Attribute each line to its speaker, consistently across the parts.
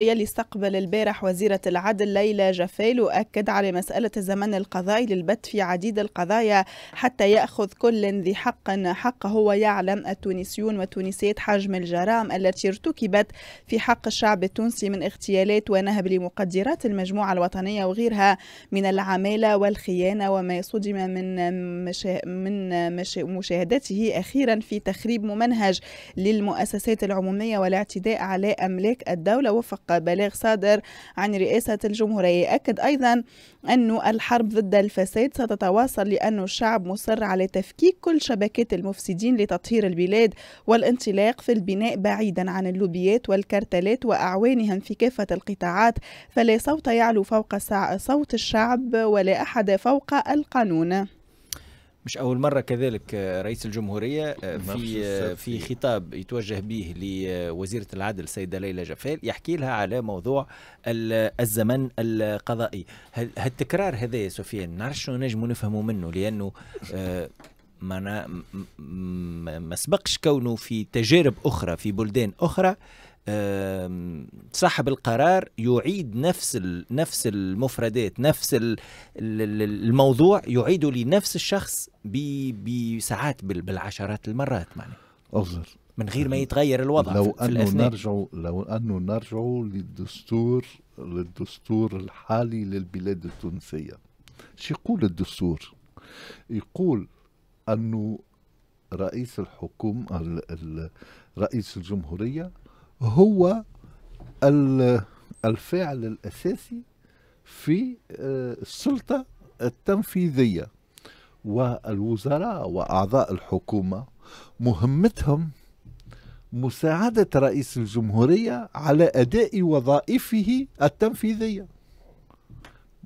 Speaker 1: يلي استقبل البارح وزيرة العدل ليلى جفيل وأكد على مسألة الزمن القضائي للبت في عديد القضايا حتى يأخذ كل ذي حق حقه ويعلم التونسيون والتونسيات حجم الجرائم التي ارتكبت في حق الشعب التونسي من اغتيالات ونهب لمقدرات المجموعة الوطنية وغيرها من العمالة والخيانة وما صدم من مشا... من مشا... مشاهدته أخيرا في تخريب ممنهج للمؤسسات العمومية والاعتداء على أملاك الدولة وفق وفق بلاغ صادر عن رئاسة الجمهورية أكد أيضا أن الحرب ضد الفساد ستتواصل لأن الشعب مصر على تفكيك كل شبكات المفسدين لتطهير البلاد والانطلاق في البناء بعيدا عن اللوبيات والكرتلات وأعوانهم في كافة القطاعات فلا صوت يعلو فوق صوت الشعب ولا أحد فوق القانون
Speaker 2: مش اول مره كذلك آه، رئيس الجمهوريه آه، في آه، في إيه. خطاب يتوجه به لوزيره العدل السيده ليلى جفال يحكي لها على موضوع الزمن القضائي هالتكرار هذا يا سفيان نعرف شنو نجم نفهموا منه لانه ما ما سبقش كونه في تجارب اخرى في بلدان اخرى صاحب القرار يعيد نفس نفس المفردات نفس الموضوع يعيده لنفس الشخص بساعات بالعشرات المرات معنى أظهر من غير ما يعني يتغير الوضع لو في أنه نرجع
Speaker 3: لو أنه نرجع للدستور للدستور الحالي للبلاد التونسية شو يقول الدستور يقول أنه رئيس الحكومة رئيس الجمهورية هو الفاعل الأساسي في آه، السلطة التنفيذية والوزراء وأعضاء الحكومة مهمتهم مساعدة رئيس الجمهورية على أداء وظائفه التنفيذية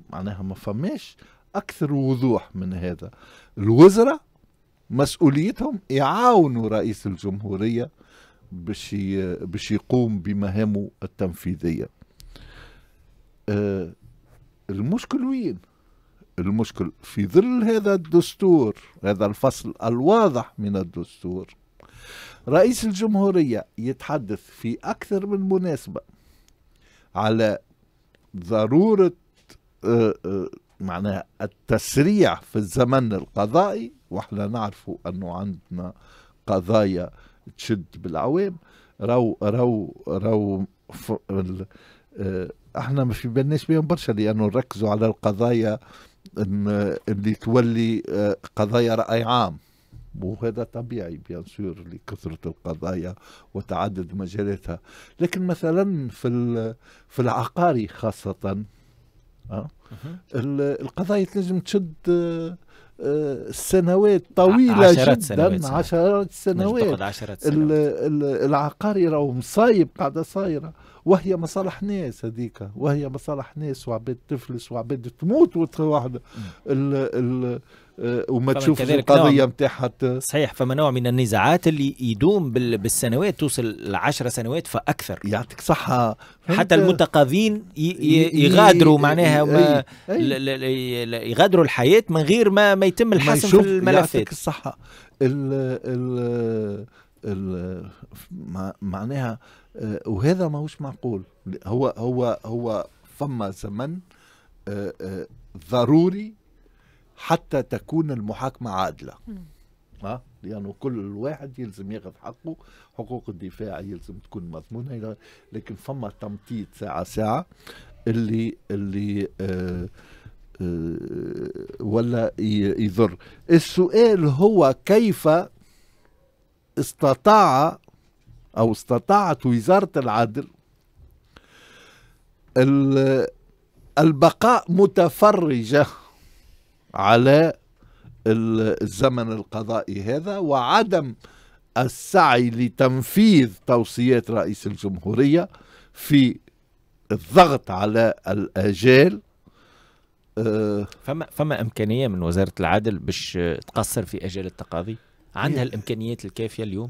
Speaker 3: معناها ما فماش أكثر وضوح من هذا الوزراء مسؤوليتهم يعاونوا رئيس الجمهورية باش باش يقوم بمهامه التنفيذيه آه، المشكل وين المشكل في ظل هذا الدستور هذا الفصل الواضح من الدستور رئيس الجمهورية يتحدث في أكثر من مناسبة على ضرورة آه، آه، معناها التسريع في الزمن القضائي واحنا نعرفوا أنه عندنا قضايا تشد بالعوام راو راو راو ف... ال... اه احنا ما في بالناش بهم برشا لانه نركزوا على القضايا اللي تولي آه، قضايا راي عام وهذا طبيعي بيان سور لكثرة القضايا وتعدد مجالاتها لكن مثلا في في العقاري خاصة أه؟ القضايا لازم تشد آه، سنوات طويلة عشرات جدا سنوات عشرات سنوات عشرات سنوات العقاري راهو مصايب قاعدة صايرة وهي مصالح ناس
Speaker 2: هذيك وهي
Speaker 3: مصالح ناس وعباد تفلس وعباد تموت وتروح ال ال آه، وما تشوف القضية
Speaker 2: نتاعها صحيح فما نوع من النزاعات اللي يدوم بالسنوات توصل لعشر سنوات فأكثر يعطيك صحة حتى المتقاضين يغادروا معناها يغادروا الحياة من غير ما ما يتم الحسم في الملفات يعطيك الصحة
Speaker 3: معناها آه، وهذا ماهوش معقول هو هو هو فما زمن آه، آه، ضروري حتى تكون المحاكمة عادلة أه؟ لأنه كل واحد يلزم ياخذ حقه حقوق الدفاع يلزم تكون مضمونة لكن فما تمطيط ساعة ساعة اللي اللي آه آه ولا يضر السؤال هو كيف استطاع أو استطاعت وزارة العدل البقاء متفرجة على الزمن القضائي هذا وعدم السعي لتنفيذ توصيات رئيس الجمهورية في
Speaker 2: الضغط على الآجال آه، فما فما امكانيه من وزاره العدل باش تقصر في اجال التقاضي؟ عندها الامكانيات الكافيه اليوم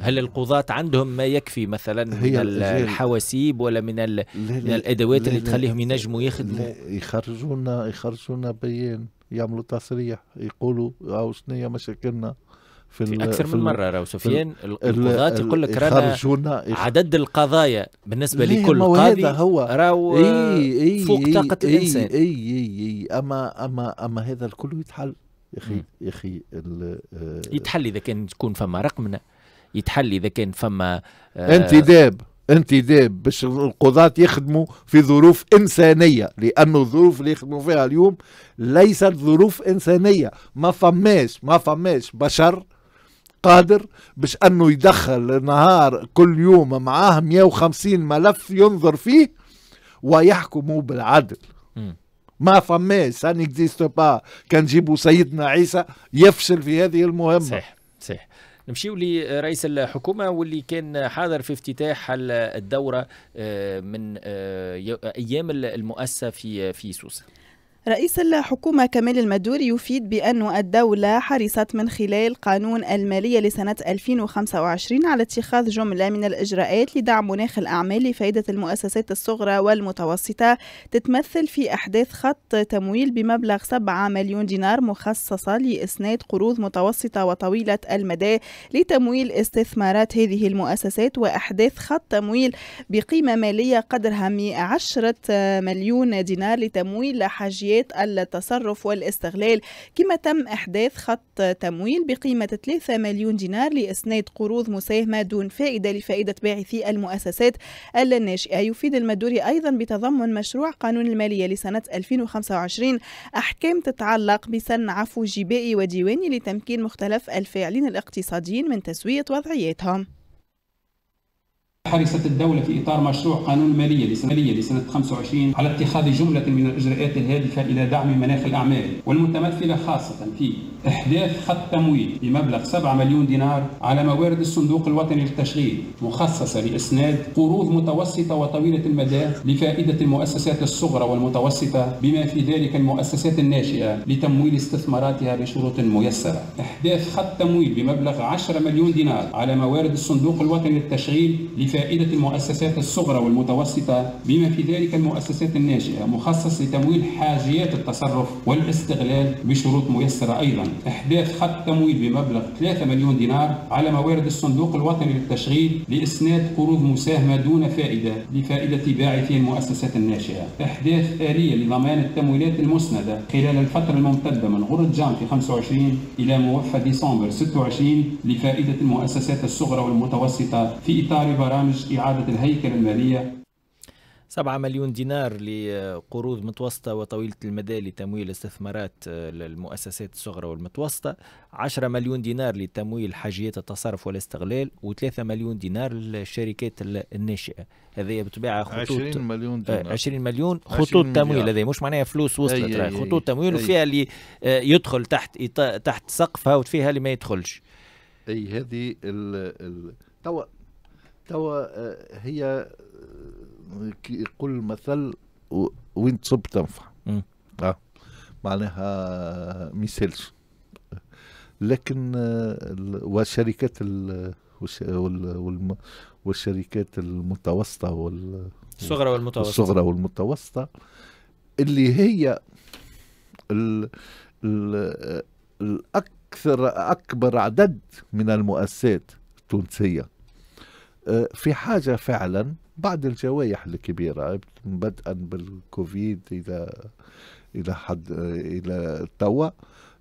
Speaker 2: هل القضاة عندهم ما يكفي مثلا هي من الحواسيب ولا من, ال... لا من الادوات لا اللي تخليهم ينجموا
Speaker 3: يخدموا يخرجونا يخرجونا بيان يعملوا تصريح يقولوا او شنو هي مشاكلنا في, في اكثر من مره راهو سفيان القضاة يقول لك رانا
Speaker 2: عدد القضايا بالنسبه لكل قاضي هو راهو إيه إيه فوق طاقه إيه الانسان اي
Speaker 3: اي اي اما اما اما هذا
Speaker 2: الكل يتحل يا اخي يا اخي آه، يتحل اذا كان تكون فما رقمنه يتحل اذا كان فما آه، انتداب
Speaker 3: انتداب باش القضاة يخدموا في ظروف إنسانية لأنه الظروف اللي يخدموا فيها اليوم ليست ظروف إنسانية ما فماش ما فماش بشر قادر باش أنه يدخل نهار كل يوم معاه 150 ملف ينظر فيه ويحكموا بالعدل ما فماش اكزيست با كان جيبوا سيدنا عيسى يفشل في هذه المهمه صح صح
Speaker 2: نمشيو لرئيس الحكومه واللي كان حاضر في افتتاح الدوره آه، من آه، ايام المؤسسه في آه، في سوسه
Speaker 1: رئيس الحكومة كمال المدوري يفيد بأن الدولة حرصت من خلال قانون المالية لسنة 2025 على اتخاذ جملة من الإجراءات لدعم مناخ الأعمال لفائدة المؤسسات الصغرى والمتوسطة تتمثل في أحداث خط تمويل بمبلغ 7 مليون دينار مخصصة لإسناد قروض متوسطة وطويلة المدى لتمويل استثمارات هذه المؤسسات وأحداث خط تمويل بقيمة مالية قدرها 110 مليون دينار لتمويل حاجيات منشيات التصرف والاستغلال كما تم إحداث خط تمويل بقيمة 3 مليون دينار لإسناد قروض مساهمة دون فائدة لفائدة باعثي المؤسسات الناشئة يفيد المدوري أيضا بتضمن مشروع قانون المالية لسنة 2025 أحكام تتعلق بسن عفو جبائي وديواني لتمكين مختلف الفاعلين الاقتصاديين من تسوية وضعياتهم
Speaker 4: حرصت الدولة في إطار مشروع قانون المالية لسنة, لسنة 25 على اتخاذ جملة من الإجراءات الهادفة إلى دعم مناخ الأعمال والمتمثلة خاصة في إحداث خط تمويل بمبلغ 7 مليون دينار على موارد الصندوق الوطني للتشغيل مخصصة لإسناد قروض متوسطة وطويلة المدى لفائدة المؤسسات الصغرى والمتوسطة بما في ذلك المؤسسات الناشئة لتمويل استثماراتها بشروط ميسرة. إحداث خط تمويل بمبلغ 10 مليون دينار على موارد الصندوق الوطني للتشغيل لفائدة المؤسسات الصغرى والمتوسطة بما في ذلك المؤسسات الناشئة مخصص لتمويل حاجيات التصرف والاستغلال بشروط ميسرة أيضا. إحداث خط تمويل بمبلغ 3 مليون دينار على موارد الصندوق الوطني للتشغيل لإسناد قروض مساهمة دون فائدة لفائدة باعثي المؤسسات الناشئة إحداث آلية لضمان التمويلات المسندة خلال الفترة الممتدة من غرد جام في 25 إلى موفى ديسمبر 26 لفائدة المؤسسات الصغرى والمتوسطة في إطار برامج إعادة الهيكل المالية
Speaker 2: 7 مليون دينار لقروض متوسطة وطويلة المدى لتمويل استثمارات المؤسسات آه، الصغرى والمتوسطة 10 مليون دينار لتمويل حاجيات التصرف والاستغلال و3 مليون دينار للشركات الناشئة هذه بطبيعة خطوط 20 مليون دينار 20 آه، مليون خطوط تمويل هذه مش معناها فلوس وصلت أي أي خطوط تمويل وفيها اللي آه، يدخل تحت تحت سقفها وفيها اللي ما يدخلش اي هذه
Speaker 3: توا توا هي يقول مثل وين تصب تنفع آه. معناها ما لكن والشركات والشركات المتوسطة وال
Speaker 2: الصغرى والمتوسطة الصغرى
Speaker 3: والمتوسطة اللي هي ال ال الأكثر أكبر عدد من المؤسسات التونسية آه، في حاجة فعلا بعد الجوائح الكبيرة بدءا بالكوفيد إلى إلى حد إلى توا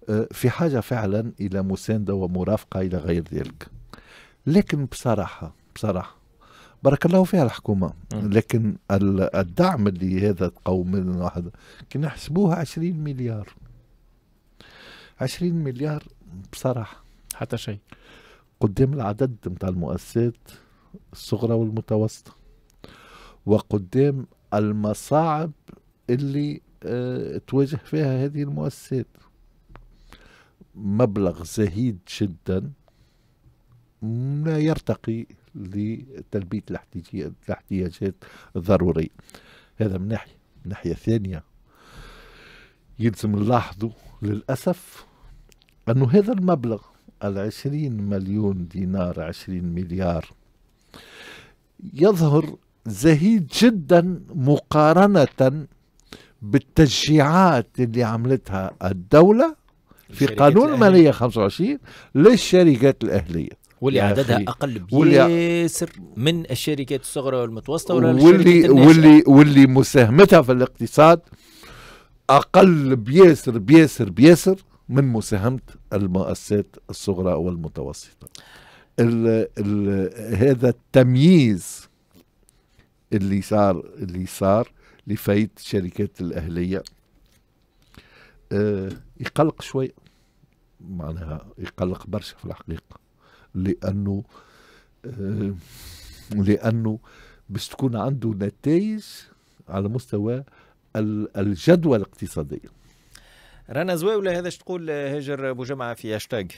Speaker 3: آه، في حاجة فعلا إلى مساندة ومرافقة إلى غير ذلك لكن بصراحة بصراحة بارك الله فيها الحكومة لكن الدعم اللي هذا تقوم من واحد كي نحسبوها 20 مليار 20 مليار بصراحة حتى شيء قدام العدد نتاع المؤسسات الصغرى والمتوسطة وقدام المصاعب اللي اه تواجه فيها هذه المؤسسات مبلغ زهيد جدا لا يرتقي لتلبية الاحتياجات الضرورية هذا من ناحية من ناحية ثانية يلزم نلاحظوا للأسف أنه هذا المبلغ العشرين مليون دينار عشرين مليار يظهر زهيد جدا مقارنة بالتشجيعات اللي عملتها الدولة في قانون المالية 25 للشركات الأهلية واللي عددها اقل
Speaker 2: بيسر من الشركات الصغرى والمتوسطه ولا واللي واللي
Speaker 3: واللي مساهمتها في الاقتصاد اقل بياسر بياسر بياسر من مساهمه المؤسسات الصغرى والمتوسطه ال الـ هذا التمييز اللي صار اللي صار لفايت شركات الاهليه آه، يقلق شوي معناها يقلق برشا في الحقيقه لانه آه، لانه باش تكون عنده نتائج على مستوى الجدوى الاقتصاديه رنا زواوله هذا
Speaker 2: تقول آه، هاجر بوجمعه في هاشتاج